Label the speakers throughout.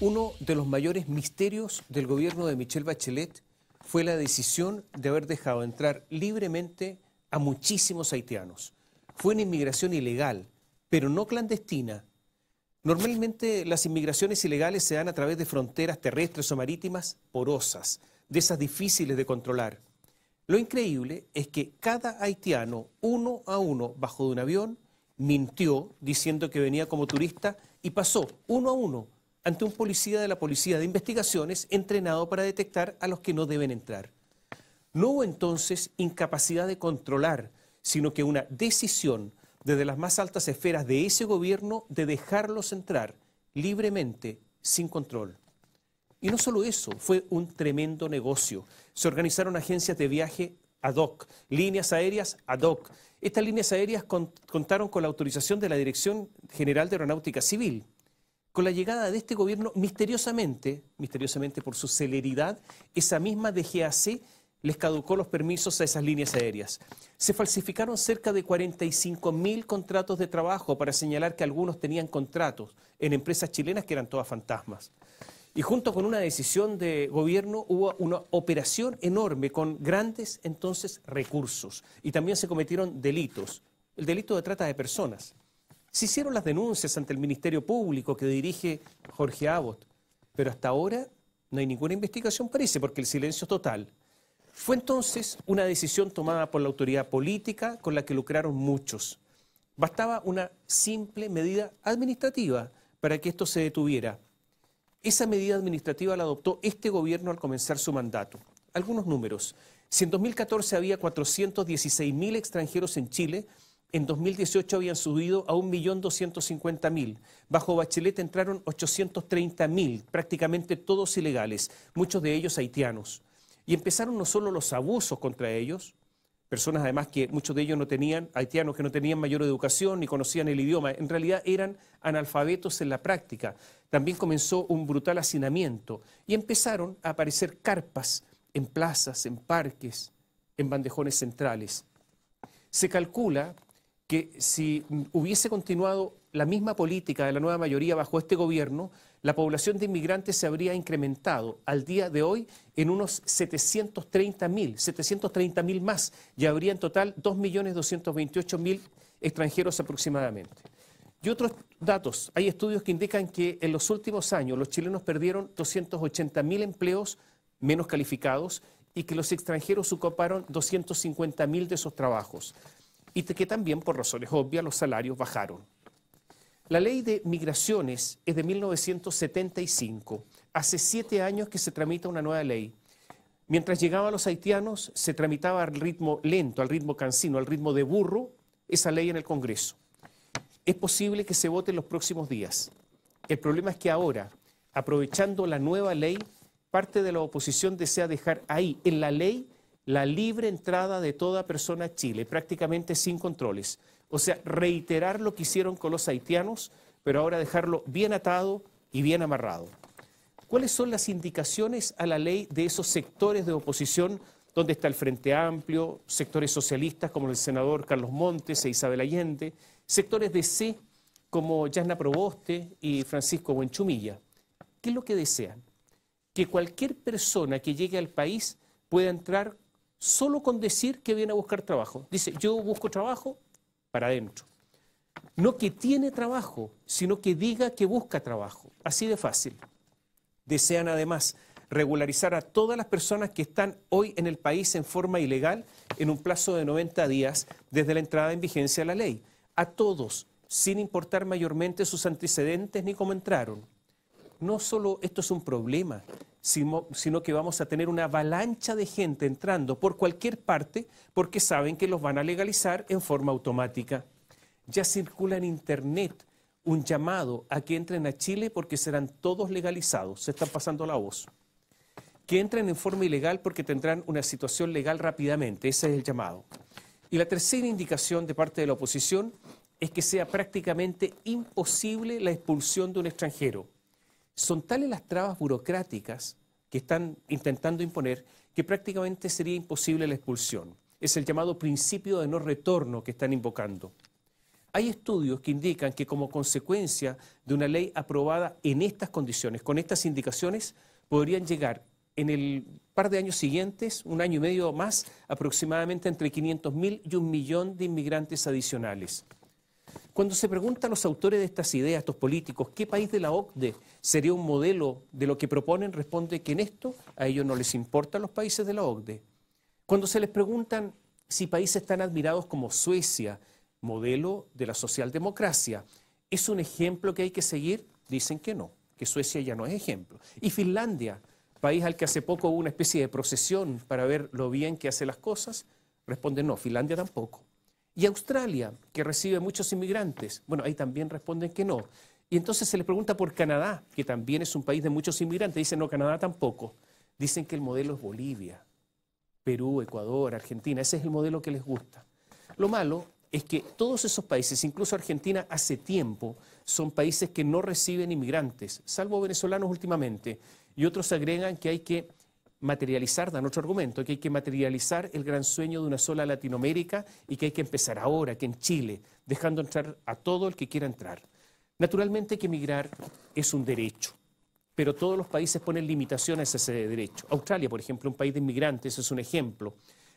Speaker 1: Uno de los mayores misterios del gobierno de Michelle Bachelet fue la decisión de haber dejado entrar libremente a muchísimos haitianos. Fue una inmigración ilegal, pero no clandestina. Normalmente las inmigraciones ilegales se dan a través de fronteras terrestres o marítimas porosas, de esas difíciles de controlar. Lo increíble es que cada haitiano, uno a uno, bajo de un avión, mintió diciendo que venía como turista y pasó uno a uno ante un policía de la Policía de Investigaciones entrenado para detectar a los que no deben entrar. No hubo entonces incapacidad de controlar, sino que una decisión desde las más altas esferas de ese gobierno de dejarlos entrar libremente, sin control. Y no solo eso, fue un tremendo negocio. Se organizaron agencias de viaje ad hoc, líneas aéreas ad hoc. Estas líneas aéreas contaron con la autorización de la Dirección General de Aeronáutica Civil. Con la llegada de este gobierno, misteriosamente, misteriosamente por su celeridad, esa misma DGAC les caducó los permisos a esas líneas aéreas. Se falsificaron cerca de 45 mil contratos de trabajo para señalar que algunos tenían contratos en empresas chilenas que eran todas fantasmas. Y junto con una decisión de gobierno hubo una operación enorme con grandes entonces recursos. Y también se cometieron delitos. El delito de trata de personas. Se hicieron las denuncias ante el Ministerio Público que dirige Jorge Abbott, pero hasta ahora no hay ninguna investigación, parece, porque el silencio es total. Fue entonces una decisión tomada por la autoridad política con la que lucraron muchos. Bastaba una simple medida administrativa para que esto se detuviera. Esa medida administrativa la adoptó este gobierno al comenzar su mandato. Algunos números. Si en 2014 había mil extranjeros en Chile, en 2018 habían subido a 1.250.000. Bajo Bachelet entraron 830.000, prácticamente todos ilegales, muchos de ellos haitianos. Y empezaron no solo los abusos contra ellos, personas además que muchos de ellos no tenían, haitianos que no tenían mayor educación ni conocían el idioma, en realidad eran analfabetos en la práctica. También comenzó un brutal hacinamiento y empezaron a aparecer carpas en plazas, en parques, en bandejones centrales. Se calcula que si hubiese continuado la misma política de la nueva mayoría bajo este gobierno, la población de inmigrantes se habría incrementado al día de hoy en unos 730.000, 730.000 más, y habría en total 2.228.000 extranjeros aproximadamente. Y otros datos, hay estudios que indican que en los últimos años los chilenos perdieron 280.000 empleos menos calificados y que los extranjeros ocuparon 250.000 de esos trabajos y que también, por razones obvias, los salarios bajaron. La ley de migraciones es de 1975. Hace siete años que se tramita una nueva ley. Mientras llegaban los haitianos, se tramitaba al ritmo lento, al ritmo cansino, al ritmo de burro, esa ley en el Congreso. Es posible que se vote en los próximos días. El problema es que ahora, aprovechando la nueva ley, parte de la oposición desea dejar ahí, en la ley, la libre entrada de toda persona a Chile, prácticamente sin controles. O sea, reiterar lo que hicieron con los haitianos, pero ahora dejarlo bien atado y bien amarrado. ¿Cuáles son las indicaciones a la ley de esos sectores de oposición donde está el Frente Amplio, sectores socialistas como el senador Carlos Montes e Isabel Allende, sectores de C como Yasna Proboste y Francisco Buenchumilla? ¿Qué es lo que desean? Que cualquier persona que llegue al país pueda entrar solo con decir que viene a buscar trabajo. Dice, yo busco trabajo para adentro. No que tiene trabajo, sino que diga que busca trabajo. Así de fácil. Desean además regularizar a todas las personas que están hoy en el país en forma ilegal en un plazo de 90 días desde la entrada en vigencia de la ley. A todos, sin importar mayormente sus antecedentes ni cómo entraron. No solo esto es un problema, sino, que vamos a tener una avalancha de gente entrando por cualquier parte porque saben que los van a legalizar en forma automática. Ya circula en Internet un llamado a que entren a Chile porque serán todos legalizados, se están pasando la voz. Que entren en forma ilegal porque tendrán una situación legal rápidamente, ese es el llamado. Y la tercera indicación de parte de la oposición es que sea prácticamente imposible la expulsión de un extranjero. Son tales las trabas burocráticas que están intentando imponer que prácticamente sería imposible la expulsión. Es el llamado principio de no retorno que están invocando. Hay estudios que indican que como consecuencia de una ley aprobada en estas condiciones, con estas indicaciones, podrían llegar en el par de años siguientes, un año y medio más, aproximadamente entre 500.000 y un millón de inmigrantes adicionales. Cuando se pregunta a los autores de estas ideas, estos políticos, qué país de la OCDE sería un modelo de lo que proponen, responde que en esto a ellos no les importan los países de la OCDE. Cuando se les preguntan si países tan admirados como Suecia, modelo de la socialdemocracia, ¿es un ejemplo que hay que seguir? Dicen que no, que Suecia ya no es ejemplo. Y Finlandia, país al que hace poco hubo una especie de procesión para ver lo bien que hace las cosas, responde no, Finlandia tampoco. Y Australia, que recibe muchos inmigrantes, bueno, ahí también responden que no. Y entonces se les pregunta por Canadá, que también es un país de muchos inmigrantes. Dicen, no, Canadá tampoco. Dicen que el modelo es Bolivia, Perú, Ecuador, Argentina. Ese es el modelo que les gusta. Lo malo es que todos esos países, incluso Argentina hace tiempo, son países que no reciben inmigrantes, salvo venezolanos últimamente. Y otros agregan que hay que materializar, dan otro argumento, que hay que materializar el gran sueño de una sola Latinoamérica y que hay que empezar ahora, que en Chile, dejando entrar a todo el que quiera entrar. Naturalmente que emigrar es un derecho, pero todos los países ponen limitaciones a ese derecho. Australia, por ejemplo, un país de inmigrantes, es un ejemplo.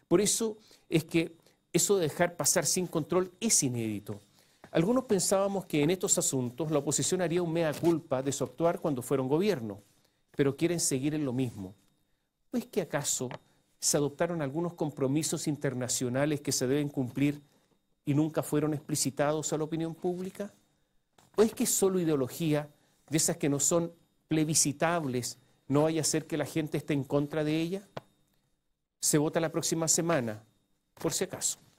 Speaker 1: Por eso es que eso de dejar pasar sin control es inédito. Algunos pensábamos que en estos asuntos la oposición haría un mea culpa de su actuar cuando fueron gobierno, pero quieren seguir en lo mismo. ¿O es que acaso se adoptaron algunos compromisos internacionales que se deben cumplir y nunca fueron explicitados a la opinión pública? ¿O es que solo ideología de esas que no son plebiscitables no vaya a ser que la gente esté en contra de ella? Se vota la próxima semana, por si acaso.